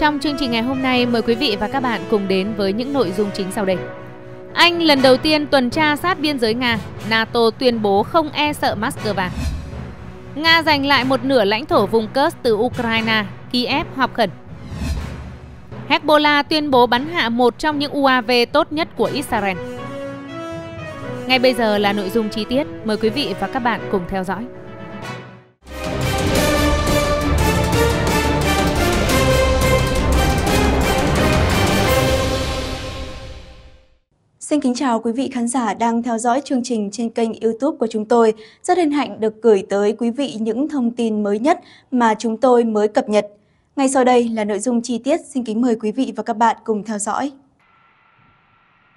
Trong chương trình ngày hôm nay, mời quý vị và các bạn cùng đến với những nội dung chính sau đây. Anh lần đầu tiên tuần tra sát biên giới Nga, NATO tuyên bố không e sợ Moscow. Nga giành lại một nửa lãnh thổ vùng Kursk từ Ukraine, Kiev họp khẩn. Hezbollah tuyên bố bắn hạ một trong những UAV tốt nhất của Israel. Ngay bây giờ là nội dung chi tiết, mời quý vị và các bạn cùng theo dõi. Xin kính chào quý vị khán giả đang theo dõi chương trình trên kênh YouTube của chúng tôi. Rất hân hạnh được gửi tới quý vị những thông tin mới nhất mà chúng tôi mới cập nhật. Ngay sau đây là nội dung chi tiết, xin kính mời quý vị và các bạn cùng theo dõi.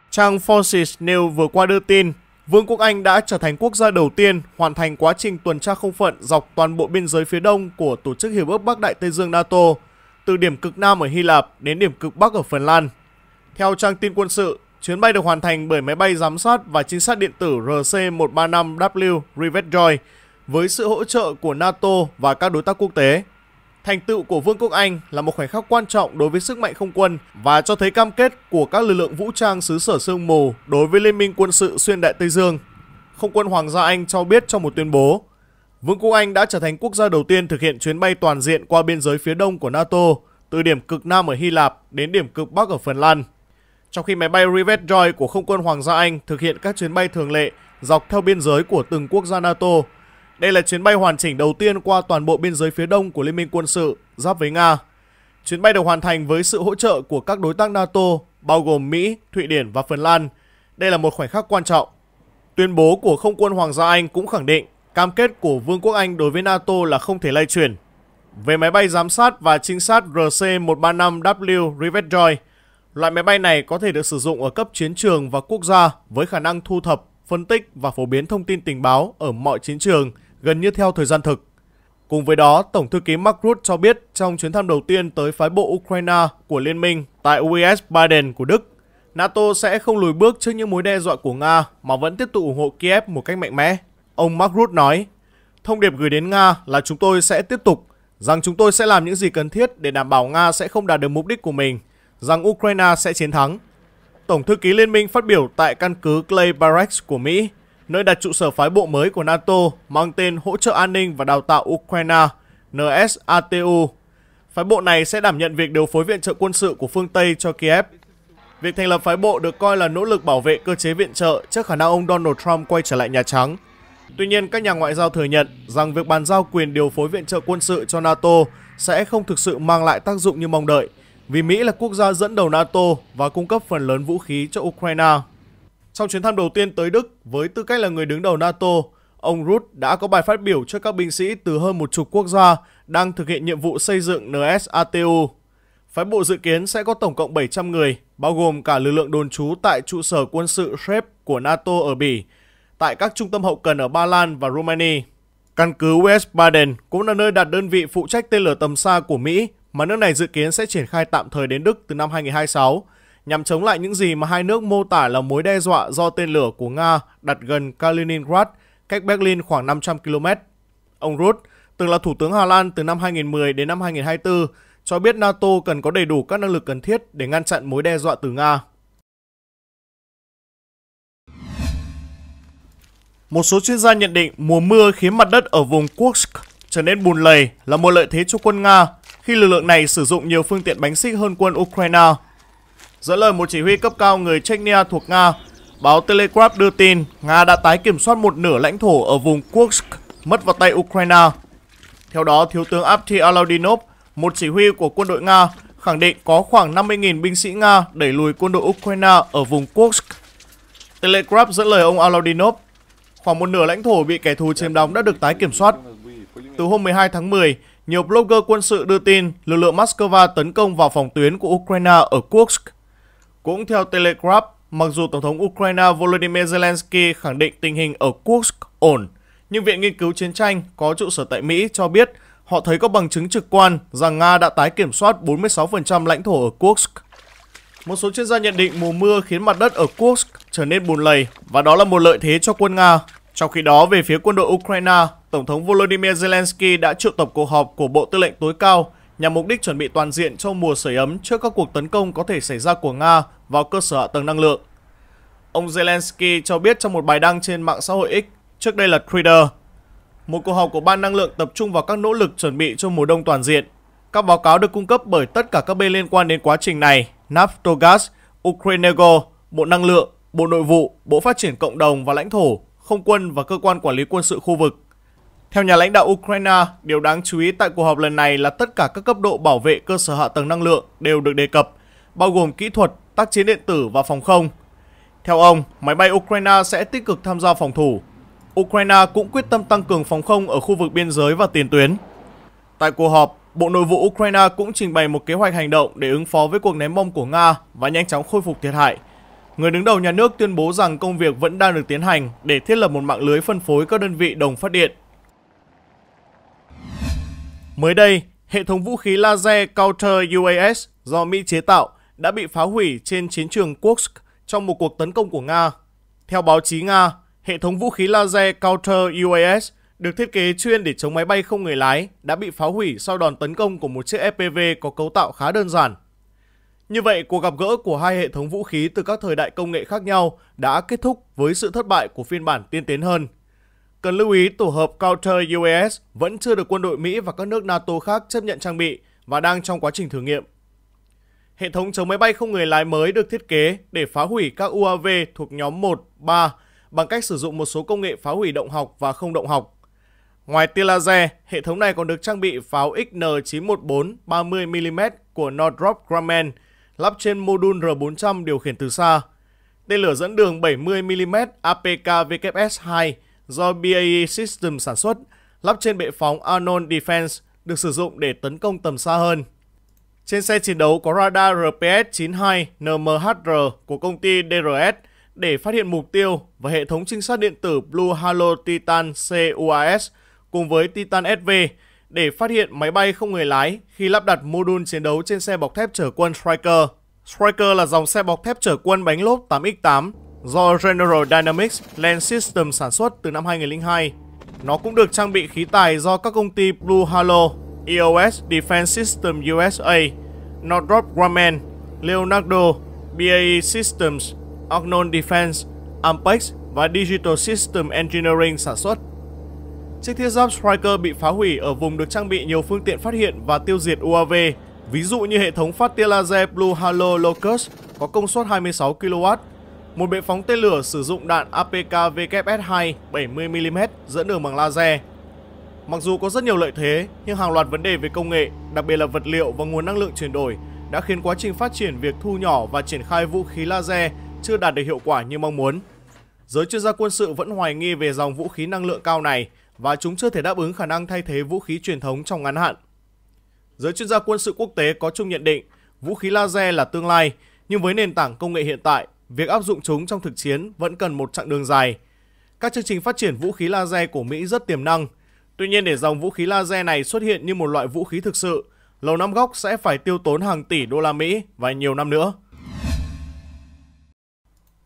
Trang Forces News vừa qua đưa tin, Vương quốc Anh đã trở thành quốc gia đầu tiên hoàn thành quá trình tuần tra không phận dọc toàn bộ biên giới phía đông của Tổ chức Hiệp ước Bắc Đại Tây Dương NATO, từ điểm cực Nam ở Hy Lạp đến điểm cực Bắc ở Phần Lan. Theo trang tin quân sự, Chuyến bay được hoàn thành bởi máy bay giám sát và trinh sát điện tử RC-135W Rivet Rivetjoy với sự hỗ trợ của NATO và các đối tác quốc tế. Thành tựu của Vương quốc Anh là một khoảnh khắc quan trọng đối với sức mạnh không quân và cho thấy cam kết của các lực lượng vũ trang xứ sở sương mù đối với Liên minh quân sự xuyên đại Tây Dương. Không quân Hoàng gia Anh cho biết trong một tuyên bố, Vương quốc Anh đã trở thành quốc gia đầu tiên thực hiện chuyến bay toàn diện qua biên giới phía đông của NATO, từ điểm cực Nam ở Hy Lạp đến điểm cực Bắc ở Phần Lan trong khi máy bay Rivet Joy của không quân Hoàng gia Anh thực hiện các chuyến bay thường lệ dọc theo biên giới của từng quốc gia NATO. Đây là chuyến bay hoàn chỉnh đầu tiên qua toàn bộ biên giới phía đông của Liên minh quân sự giáp với Nga. Chuyến bay được hoàn thành với sự hỗ trợ của các đối tác NATO bao gồm Mỹ, Thụy Điển và Phần Lan. Đây là một khoảnh khắc quan trọng. Tuyên bố của không quân Hoàng gia Anh cũng khẳng định cam kết của Vương quốc Anh đối với NATO là không thể lay chuyển. Về máy bay giám sát và trinh sát RC-135W Rivet Joy, Loại máy bay này có thể được sử dụng ở cấp chiến trường và quốc gia với khả năng thu thập, phân tích và phổ biến thông tin tình báo ở mọi chiến trường gần như theo thời gian thực. Cùng với đó, Tổng thư ký Mark Rutte cho biết trong chuyến thăm đầu tiên tới phái bộ Ukraine của Liên minh tại US Biden của Đức, NATO sẽ không lùi bước trước những mối đe dọa của Nga mà vẫn tiếp tục ủng hộ Kiev một cách mạnh mẽ. Ông Mark Rutte nói, thông điệp gửi đến Nga là chúng tôi sẽ tiếp tục, rằng chúng tôi sẽ làm những gì cần thiết để đảm bảo Nga sẽ không đạt được mục đích của mình – rằng Ukraine sẽ chiến thắng. Tổng thư ký Liên minh phát biểu tại căn cứ Clay Barracks của Mỹ, nơi đặt trụ sở phái bộ mới của NATO mang tên Hỗ trợ An ninh và Đào tạo Ukraine, NSATU. Phái bộ này sẽ đảm nhận việc điều phối viện trợ quân sự của phương Tây cho Kiev. Việc thành lập phái bộ được coi là nỗ lực bảo vệ cơ chế viện trợ trước khả năng ông Donald Trump quay trở lại Nhà Trắng. Tuy nhiên, các nhà ngoại giao thừa nhận rằng việc bàn giao quyền điều phối viện trợ quân sự cho NATO sẽ không thực sự mang lại tác dụng như mong đợi – vì Mỹ là quốc gia dẫn đầu NATO và cung cấp phần lớn vũ khí cho Ukraine. Trong chuyến thăm đầu tiên tới Đức, với tư cách là người đứng đầu NATO, ông Ruth đã có bài phát biểu cho các binh sĩ từ hơn một chục quốc gia đang thực hiện nhiệm vụ xây dựng NSATU. Phái bộ dự kiến sẽ có tổng cộng 700 người, bao gồm cả lực lượng đồn trú tại trụ sở quân sự Shrep của NATO ở Bỉ, tại các trung tâm hậu cần ở Ba Lan và Romania. Căn cứ West Baden cũng là nơi đặt đơn vị phụ trách tên lửa tầm xa của Mỹ mà nước này dự kiến sẽ triển khai tạm thời đến Đức từ năm 2026 nhằm chống lại những gì mà hai nước mô tả là mối đe dọa do tên lửa của Nga đặt gần Kaliningrad, cách Berlin khoảng 500 km. Ông Ruth, từng là Thủ tướng Hà Lan từ năm 2010 đến năm 2024, cho biết NATO cần có đầy đủ các năng lực cần thiết để ngăn chặn mối đe dọa từ Nga. Một số chuyên gia nhận định mùa mưa khiến mặt đất ở vùng Kursk trở nên bùn lầy là một lợi thế cho quân Nga khi lực lượng này sử dụng nhiều phương tiện bánh xích hơn quân Ukraine. Dẫn lời một chỉ huy cấp cao người Chechnya thuộc Nga, báo Telegraph đưa tin Nga đã tái kiểm soát một nửa lãnh thổ ở vùng Kursk mất vào tay Ukraine. Theo đó, Thiếu tướng Apti Alaudinov, một chỉ huy của quân đội Nga, khẳng định có khoảng 50.000 binh sĩ Nga đẩy lùi quân đội Ukraine ở vùng Kursk. Telegraph dẫn lời ông Alaudinov, khoảng một nửa lãnh thổ bị kẻ thù chiếm đóng đã được tái kiểm soát. Từ hôm 12 tháng 10, nhiều blogger quân sự đưa tin lực lượng Moscow tấn công vào phòng tuyến của Ukraine ở Kursk. Cũng theo Telegraph, mặc dù Tổng thống Ukraine Volodymyr Zelensky khẳng định tình hình ở Kursk ổn, nhưng Viện Nghiên cứu Chiến tranh có trụ sở tại Mỹ cho biết họ thấy có bằng chứng trực quan rằng Nga đã tái kiểm soát 46% lãnh thổ ở Kursk. Một số chuyên gia nhận định mùa mưa khiến mặt đất ở Kursk trở nên bùn lầy và đó là một lợi thế cho quân Nga. Trong khi đó, về phía quân đội Ukraine, Tổng thống Volodymyr Zelensky đã triệu tập cuộc họp của Bộ Tư lệnh tối cao nhằm mục đích chuẩn bị toàn diện cho mùa sưởi ấm trước các cuộc tấn công có thể xảy ra của Nga vào cơ sở hạ tầng năng lượng. Ông Zelensky cho biết trong một bài đăng trên mạng xã hội X, trước đây là Twitter, một cuộc họp của Ban Năng lượng tập trung vào các nỗ lực chuẩn bị cho mùa đông toàn diện. Các báo cáo được cung cấp bởi tất cả các bên liên quan đến quá trình này, Naftogaz, Ukrainego, Bộ Năng lượng, Bộ Nội vụ, Bộ Phát triển Cộng đồng và Lãnh thổ, Không quân và Cơ quan Quản lý Quân sự khu vực. Theo nhà lãnh đạo Ukraine, điều đáng chú ý tại cuộc họp lần này là tất cả các cấp độ bảo vệ cơ sở hạ tầng năng lượng đều được đề cập, bao gồm kỹ thuật, tác chiến điện tử và phòng không. Theo ông, máy bay Ukraine sẽ tích cực tham gia phòng thủ. Ukraine cũng quyết tâm tăng cường phòng không ở khu vực biên giới và tiền tuyến. Tại cuộc họp, Bộ Nội vụ Ukraine cũng trình bày một kế hoạch hành động để ứng phó với cuộc ném bom của Nga và nhanh chóng khôi phục thiệt hại. Người đứng đầu nhà nước tuyên bố rằng công việc vẫn đang được tiến hành để thiết lập một mạng lưới phân phối các đơn vị đồng phát điện Mới đây, hệ thống vũ khí laser Counter UAS do Mỹ chế tạo đã bị phá hủy trên chiến trường Kursk trong một cuộc tấn công của Nga. Theo báo chí Nga, hệ thống vũ khí laser Counter UAS được thiết kế chuyên để chống máy bay không người lái đã bị phá hủy sau đòn tấn công của một chiếc FPV có cấu tạo khá đơn giản. Như vậy, cuộc gặp gỡ của hai hệ thống vũ khí từ các thời đại công nghệ khác nhau đã kết thúc với sự thất bại của phiên bản tiên tiến hơn. Cần lưu ý tổ hợp Counter UAS vẫn chưa được quân đội Mỹ và các nước NATO khác chấp nhận trang bị và đang trong quá trình thử nghiệm. Hệ thống chống máy bay không người lái mới được thiết kế để phá hủy các UAV thuộc nhóm 1, 3 bằng cách sử dụng một số công nghệ phá hủy động học và không động học. Ngoài tia laser, hệ thống này còn được trang bị pháo XN914 30mm của Northrop Grumman lắp trên module đun R400 điều khiển từ xa. Tên lửa dẫn đường 70mm APK-WS2 do BAE Systems sản xuất, lắp trên bệ phóng Arnold Defense được sử dụng để tấn công tầm xa hơn. Trên xe chiến đấu có radar RPS-92 NMHR của công ty DRS để phát hiện mục tiêu và hệ thống trinh sát điện tử Blue Halo Titan CUAS cùng với Titan SV để phát hiện máy bay không người lái khi lắp đặt mô đun chiến đấu trên xe bọc thép chở quân Striker. Striker là dòng xe bọc thép chở quân bánh lốp 8X8 do General Dynamics Land System sản xuất từ năm 2002. Nó cũng được trang bị khí tài do các công ty Blue Halo, EOS Defense System USA, Northrop Grumman, Leonardo, BAE Systems, Arnon Defense, Ampex và Digital System Engineering sản xuất. Chiếc thiết giáp Striker bị phá hủy ở vùng được trang bị nhiều phương tiện phát hiện và tiêu diệt UAV, ví dụ như hệ thống phát tia laser Blue Halo Locust có công suất 26 kW một bệ phóng tên lửa sử dụng đạn APK WS-2 70mm dẫn đường bằng laser. Mặc dù có rất nhiều lợi thế, nhưng hàng loạt vấn đề về công nghệ, đặc biệt là vật liệu và nguồn năng lượng chuyển đổi đã khiến quá trình phát triển việc thu nhỏ và triển khai vũ khí laser chưa đạt được hiệu quả như mong muốn. Giới chuyên gia quân sự vẫn hoài nghi về dòng vũ khí năng lượng cao này và chúng chưa thể đáp ứng khả năng thay thế vũ khí truyền thống trong ngắn hạn. Giới chuyên gia quân sự quốc tế có chung nhận định, vũ khí laser là tương lai, nhưng với nền tảng công nghệ hiện tại, việc áp dụng chúng trong thực chiến vẫn cần một chặng đường dài. Các chương trình phát triển vũ khí laser của Mỹ rất tiềm năng. Tuy nhiên để dòng vũ khí laser này xuất hiện như một loại vũ khí thực sự, Lầu Năm Góc sẽ phải tiêu tốn hàng tỷ đô la Mỹ và nhiều năm nữa.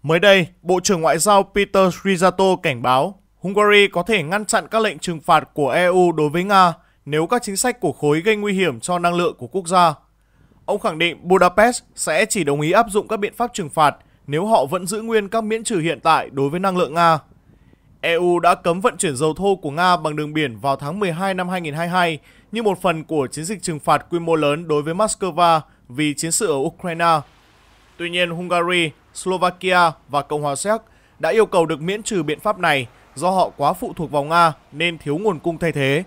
Mới đây, Bộ trưởng Ngoại giao Peter Srizato cảnh báo Hungary có thể ngăn chặn các lệnh trừng phạt của EU đối với Nga nếu các chính sách của khối gây nguy hiểm cho năng lượng của quốc gia. Ông khẳng định Budapest sẽ chỉ đồng ý áp dụng các biện pháp trừng phạt nếu họ vẫn giữ nguyên các miễn trừ hiện tại đối với năng lượng Nga. EU đã cấm vận chuyển dầu thô của Nga bằng đường biển vào tháng 12 năm 2022 như một phần của chiến dịch trừng phạt quy mô lớn đối với Moscow vì chiến sự ở Ukraine. Tuy nhiên, Hungary, Slovakia và Cộng hòa Séc đã yêu cầu được miễn trừ biện pháp này do họ quá phụ thuộc vào Nga nên thiếu nguồn cung thay thế.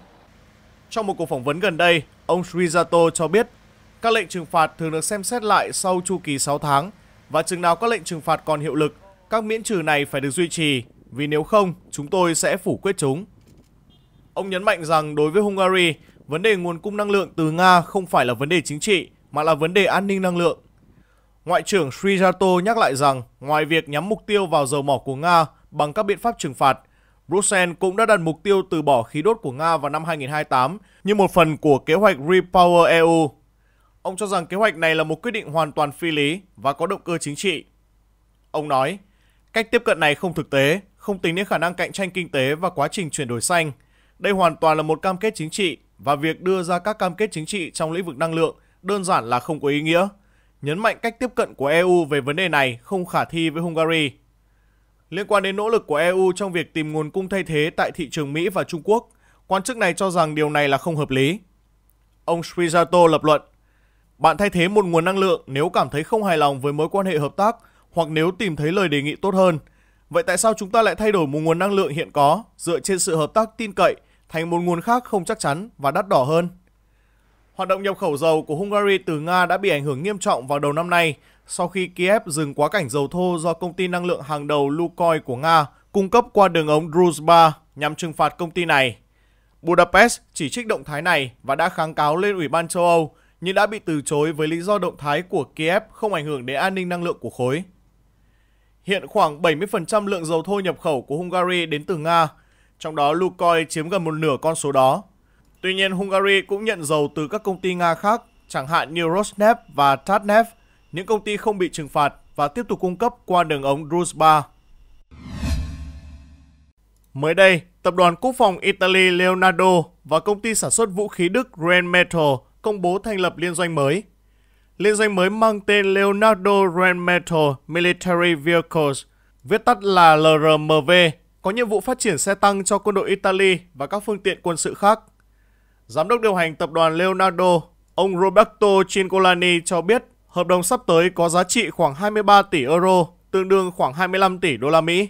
Trong một cuộc phỏng vấn gần đây, ông Srizato cho biết các lệnh trừng phạt thường được xem xét lại sau chu kỳ 6 tháng và chừng nào các lệnh trừng phạt còn hiệu lực, các miễn trừ này phải được duy trì, vì nếu không, chúng tôi sẽ phủ quyết chúng. Ông nhấn mạnh rằng đối với Hungary, vấn đề nguồn cung năng lượng từ Nga không phải là vấn đề chính trị, mà là vấn đề an ninh năng lượng. Ngoại trưởng Srijato nhắc lại rằng, ngoài việc nhắm mục tiêu vào dầu mỏ của Nga bằng các biện pháp trừng phạt, Brussels cũng đã đặt mục tiêu từ bỏ khí đốt của Nga vào năm 2028 như một phần của kế hoạch Repower EU Ông cho rằng kế hoạch này là một quyết định hoàn toàn phi lý và có động cơ chính trị. Ông nói, cách tiếp cận này không thực tế, không tính đến khả năng cạnh tranh kinh tế và quá trình chuyển đổi xanh. Đây hoàn toàn là một cam kết chính trị và việc đưa ra các cam kết chính trị trong lĩnh vực năng lượng đơn giản là không có ý nghĩa. Nhấn mạnh cách tiếp cận của EU về vấn đề này không khả thi với Hungary. Liên quan đến nỗ lực của EU trong việc tìm nguồn cung thay thế tại thị trường Mỹ và Trung Quốc, quan chức này cho rằng điều này là không hợp lý. Ông Srijato lập luận, bạn thay thế một nguồn năng lượng nếu cảm thấy không hài lòng với mối quan hệ hợp tác hoặc nếu tìm thấy lời đề nghị tốt hơn. Vậy tại sao chúng ta lại thay đổi một nguồn năng lượng hiện có dựa trên sự hợp tác tin cậy thành một nguồn khác không chắc chắn và đắt đỏ hơn? Hoạt động nhập khẩu dầu của Hungary từ Nga đã bị ảnh hưởng nghiêm trọng vào đầu năm nay sau khi Kiev dừng quá cảnh dầu thô do công ty năng lượng hàng đầu Lukoil của Nga cung cấp qua đường ống Druzhba nhằm trừng phạt công ty này. Budapest chỉ trích động thái này và đã kháng cáo lên Ủy ban châu Âu nhưng đã bị từ chối với lý do động thái của Kiev không ảnh hưởng đến an ninh năng lượng của khối. Hiện khoảng 70% lượng dầu thô nhập khẩu của Hungary đến từ Nga, trong đó Lukoil chiếm gần một nửa con số đó. Tuy nhiên, Hungary cũng nhận dầu từ các công ty Nga khác, chẳng hạn như Rosneft và Tatneft, những công ty không bị trừng phạt và tiếp tục cung cấp qua đường ống Druzhba. Mới đây, tập đoàn quốc phòng Italy Leonardo và công ty sản xuất vũ khí Đức Rheinmetall công bố thành lập liên doanh mới. Liên doanh mới mang tên Leonardo Rheinmetall Military Vehicles, viết tắt là LRMV, có nhiệm vụ phát triển xe tăng cho quân đội Italy và các phương tiện quân sự khác. Giám đốc điều hành tập đoàn Leonardo, ông Roberto Cincolani cho biết hợp đồng sắp tới có giá trị khoảng 23 tỷ euro, tương đương khoảng 25 tỷ đô la Mỹ.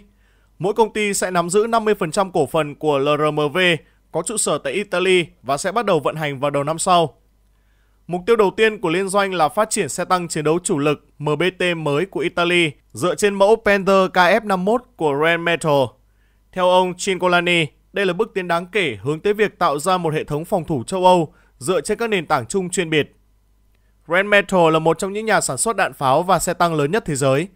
Mỗi công ty sẽ nắm giữ 50% cổ phần của LRMV có trụ sở tại Italy và sẽ bắt đầu vận hành vào đầu năm sau. Mục tiêu đầu tiên của liên doanh là phát triển xe tăng chiến đấu chủ lực MBT mới của Italy dựa trên mẫu Panther KF-51 của Rheinmetall. Theo ông Cincolani, đây là bước tiến đáng kể hướng tới việc tạo ra một hệ thống phòng thủ châu Âu dựa trên các nền tảng chung chuyên biệt. Rheinmetall là một trong những nhà sản xuất đạn pháo và xe tăng lớn nhất thế giới.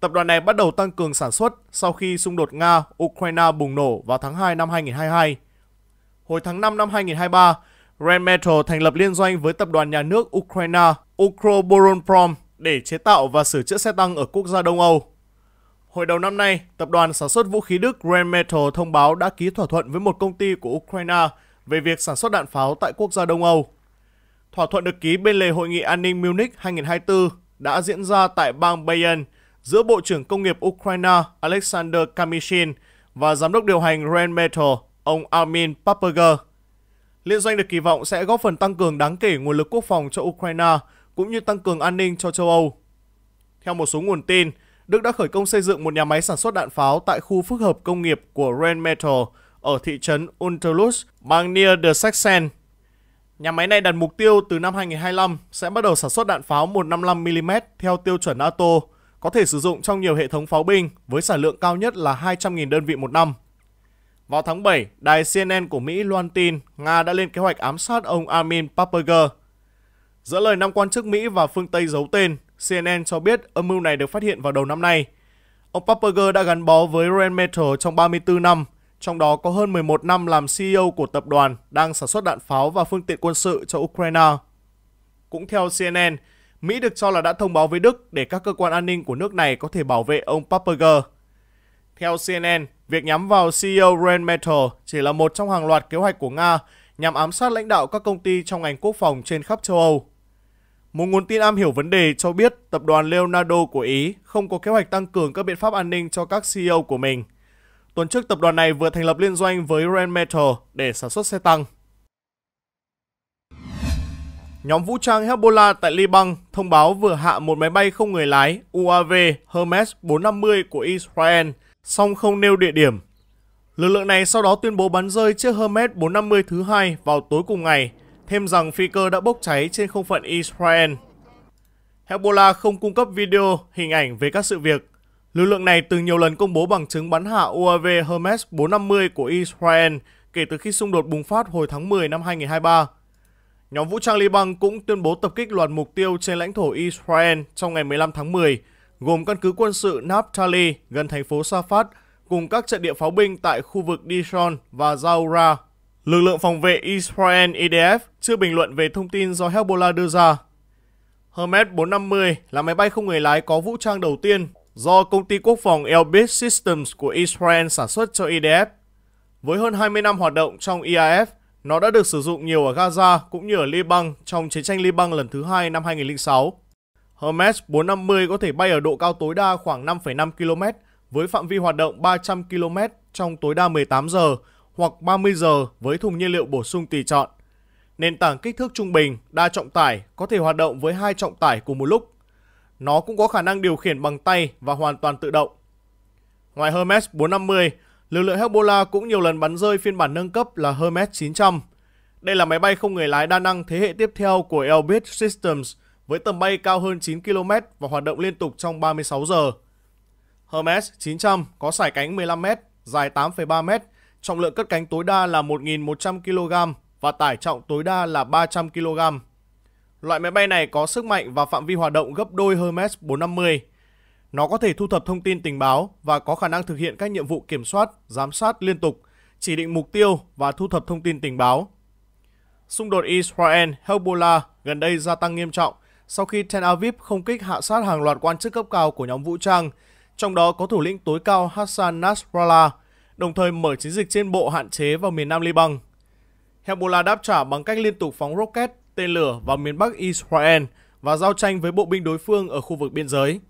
Tập đoàn này bắt đầu tăng cường sản xuất sau khi xung đột Nga-Ukraine bùng nổ vào tháng 2 năm 2022. Hồi tháng 5 năm 2023, Red Metal thành lập liên doanh với tập đoàn nhà nước Ukraine Ukroboronprom để chế tạo và sửa chữa xe tăng ở quốc gia Đông Âu. Hồi đầu năm nay, tập đoàn sản xuất vũ khí Đức Red Metal thông báo đã ký thỏa thuận với một công ty của Ukraine về việc sản xuất đạn pháo tại quốc gia Đông Âu. Thỏa thuận được ký bên lề Hội nghị An ninh Munich 2024 đã diễn ra tại bang Bayern giữa Bộ trưởng Công nghiệp Ukraine Alexander Kamishin và Giám đốc điều hành Rheinmetall, ông Armin Papperger. Liên doanh được kỳ vọng sẽ góp phần tăng cường đáng kể nguồn lực quốc phòng cho Ukraine cũng như tăng cường an ninh cho châu Âu. Theo một số nguồn tin, Đức đã khởi công xây dựng một nhà máy sản xuất đạn pháo tại khu phức hợp công nghiệp của Rheinmetall ở thị trấn Unterlüß, bang Nieder der Sachsen. Nhà máy này đặt mục tiêu từ năm 2025 sẽ bắt đầu sản xuất đạn pháo 155mm theo tiêu chuẩn NATO, có thể sử dụng trong nhiều hệ thống pháo binh với sản lượng cao nhất là 200.000 đơn vị một năm. Vào tháng 7, đài CNN của Mỹ loan tin Nga đã lên kế hoạch ám sát ông Armin Papperger. Giữa lời năm quan chức Mỹ và phương Tây giấu tên, CNN cho biết âm mưu này được phát hiện vào đầu năm nay. Ông Papperger đã gắn bó với Rheinmetall trong 34 năm, trong đó có hơn 11 năm làm CEO của tập đoàn đang sản xuất đạn pháo và phương tiện quân sự cho Ukraine. Cũng theo CNN, Mỹ được cho là đã thông báo với Đức để các cơ quan an ninh của nước này có thể bảo vệ ông Papperger. Theo CNN, việc nhắm vào CEO Rand Metal chỉ là một trong hàng loạt kế hoạch của Nga nhằm ám sát lãnh đạo các công ty trong ngành quốc phòng trên khắp châu Âu. Một nguồn tin am hiểu vấn đề cho biết tập đoàn Leonardo của Ý không có kế hoạch tăng cường các biện pháp an ninh cho các CEO của mình. Tuần trước, tập đoàn này vừa thành lập liên doanh với Rheinmetall để sản xuất xe tăng. Nhóm vũ trang Hezbollah tại Liban thông báo vừa hạ một máy bay không người lái UAV Hermes 450 của Israel – song không nêu địa điểm. Lực lượng này sau đó tuyên bố bắn rơi chiếc Hermes 450 thứ hai vào tối cùng ngày, thêm rằng phi cơ đã bốc cháy trên không phận Israel. Hezbollah không cung cấp video, hình ảnh về các sự việc. Lực lượng này từng nhiều lần công bố bằng chứng bắn hạ UAV Hermes 450 của Israel kể từ khi xung đột bùng phát hồi tháng 10 năm 2023. Nhóm vũ trang Liban cũng tuyên bố tập kích loạt mục tiêu trên lãnh thổ Israel trong ngày 15 tháng 10, gồm căn cứ quân sự Naphtali gần thành phố Safat cùng các trận địa pháo binh tại khu vực Dishon và Zaura. Lực lượng phòng vệ Israel IDF e chưa bình luận về thông tin do Hezbollah đưa ra. Hermes 450 là máy bay không người lái có vũ trang đầu tiên do công ty quốc phòng Elbit Systems của Israel sản xuất cho IDF. E Với hơn 20 năm hoạt động trong e IAF, nó đã được sử dụng nhiều ở Gaza cũng như ở Liban trong chiến tranh Liban lần thứ hai năm 2006. Hermes 450 có thể bay ở độ cao tối đa khoảng 5,5 km với phạm vi hoạt động 300 km trong tối đa 18 giờ hoặc 30 giờ với thùng nhiên liệu bổ sung tùy chọn. Nền tảng kích thước trung bình, đa trọng tải có thể hoạt động với hai trọng tải cùng một lúc. Nó cũng có khả năng điều khiển bằng tay và hoàn toàn tự động. Ngoài Hermes 450, lực lượng Hezbollah cũng nhiều lần bắn rơi phiên bản nâng cấp là Hermes 900. Đây là máy bay không người lái đa năng thế hệ tiếp theo của Elbit Systems – với tầm bay cao hơn 9 km và hoạt động liên tục trong 36 giờ. Hermes 900 có sải cánh 15m, dài 8,3m, trọng lượng cất cánh tối đa là 1.100 kg và tải trọng tối đa là 300 kg. Loại máy bay này có sức mạnh và phạm vi hoạt động gấp đôi Hermes 450. Nó có thể thu thập thông tin tình báo và có khả năng thực hiện các nhiệm vụ kiểm soát, giám sát liên tục, chỉ định mục tiêu và thu thập thông tin tình báo. Xung đột Israel-Hezbollah gần đây gia tăng nghiêm trọng sau khi Tel Aviv không kích hạ sát hàng loạt quan chức cấp cao của nhóm vũ trang, trong đó có thủ lĩnh tối cao Hassan Nasrallah, đồng thời mở chiến dịch trên bộ hạn chế vào miền Nam Liban. Hezbollah đáp trả bằng cách liên tục phóng rocket, tên lửa vào miền Bắc Israel và giao tranh với bộ binh đối phương ở khu vực biên giới.